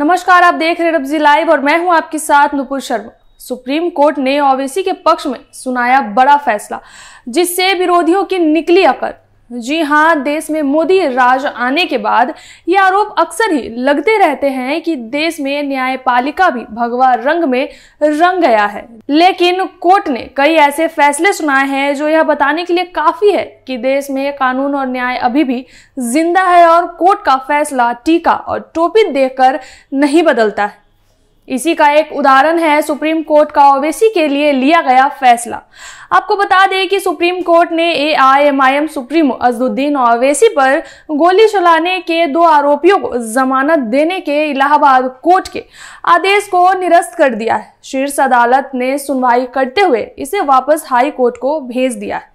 नमस्कार आप देख रहे रबजी लाइव और मैं हूं आपके साथ नुपुर शर्मा सुप्रीम कोर्ट ने ओवैसी के पक्ष में सुनाया बड़ा फैसला जिससे विरोधियों की निकली अकड़ जी हाँ देश में मोदी राज आने के बाद ये आरोप अक्सर ही लगते रहते हैं कि देश में न्यायपालिका भी भगवा रंग में रंग गया है लेकिन कोर्ट ने कई ऐसे फैसले सुनाए हैं जो यह बताने के लिए काफी है कि देश में कानून और न्याय अभी भी जिंदा है और कोर्ट का फैसला टीका और टोपी देखकर नहीं बदलता है इसी का एक उदाहरण है सुप्रीम कोर्ट का ओवैसी के लिए लिया गया फैसला आपको बता दें कि सुप्रीम कोर्ट ने A I M I M supremo Asaduddin Owaisi पर गोली चलाने के दो आरोपियों को जमानत देने के इलाहाबाद कोर्ट के आदेश को निरस्त कर दिया है शीर्ष अदालत ने सुनवाई करते हुए इसे वापस हाई कोर्ट को भेज दिया है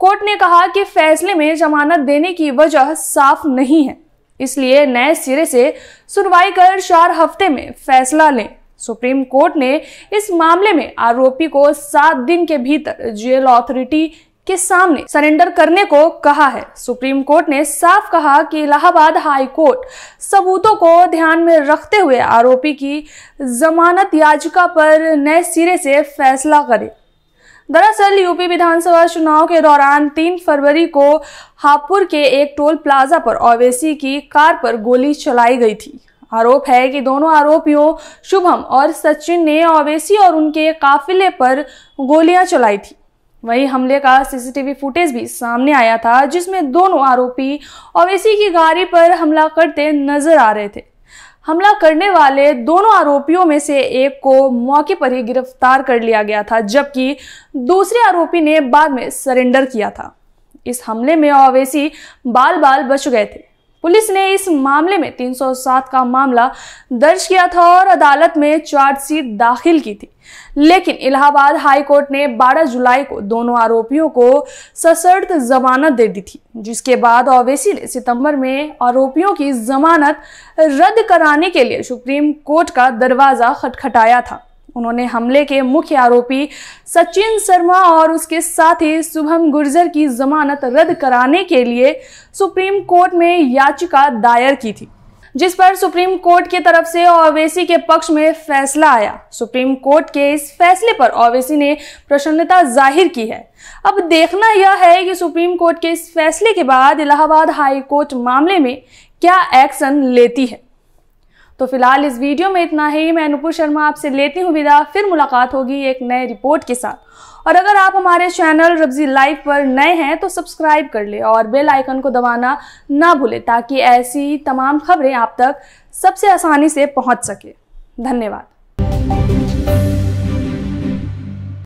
कोर्ट ने कहा कि फैसले में जमानत देने की वजह साफ नहीं है इसलिए नए सिरे से सुनवाई कर चार हफ्ते में फैसला लें सुप्रीम कोर्ट ने इस मामले में आरोपी को सात दिन के भीतर जेल अथॉरिटी के सामने सरेंडर करने को कहा है सुप्रीम कोर्ट ने साफ कहा कि इलाहाबाद हाई कोर्ट सबूतों को ध्यान में रखते हुए आरोपी की जमानत याचिका पर नए सिरे से फैसला करे दरअसल यूपी विधानसभा चुनाव के दौरान 3 फरवरी को हापुर के एक टोल प्लाजा पर ओवैसी की कार पर गोली चलाई गई थी आरोप है कि दोनों आरोपियों शुभम और सचिन ने ओवैसी और उनके काफिले पर गोलियां चलाई थी वहीं हमले का सीसीटीवी फुटेज भी सामने आया था जिसमें दोनों आरोपी ओवैसी की गाड़ी पर हमला करते नजर आ रहे थे हमला करने वाले दोनों आरोपियों में से एक को मौके पर ही गिरफ्तार कर लिया गया था जबकि दूसरे आरोपी ने बाद में सरेंडर किया था इस हमले में अवेशी बाल बाल बच गए थे पुलिस ने इस मामले में 307 का मामला दर्ज किया था और अदालत में चार्जशीट दाखिल की थी लेकिन इलाहाबाद हाई कोर्ट ने 12 जुलाई को दोनों आरोपियों को सशर्त जमानत दे दी थी जिसके बाद ओवैसी ने सितंबर में आरोपियों की जमानत रद्द कराने के लिए सुप्रीम कोर्ट का दरवाजा खटखटाया था उन्होंने हमले के मुख्य आरोपी सचिन शर्मा और उसके साथी शुभम गुर्जर की जमानत रद्द कराने के लिए सुप्रीम कोर्ट में याचिका दायर की थी जिस पर सुप्रीम कोर्ट की तरफ से ओवैसी के पक्ष में फैसला आया सुप्रीम कोर्ट के इस फैसले पर ओवैसी ने प्रसन्नता जाहिर की है अब देखना यह है कि सुप्रीम कोर्ट के इस फैसले के बाद इलाहाबाद हाई कोर्ट मामले में क्या एक्शन लेती है तो फिलहाल इस वीडियो में इतना ही मैं अनुपुर शर्मा आपसे लेती हूँ विदा फिर मुलाकात होगी एक नए रिपोर्ट के साथ और अगर आप हमारे चैनल रब्जी लाइव पर नए हैं तो सब्सक्राइब कर ले और बेल आइकन को दबाना ना भूलें ताकि ऐसी तमाम खबरें आप तक सबसे आसानी से पहुँच सके धन्यवाद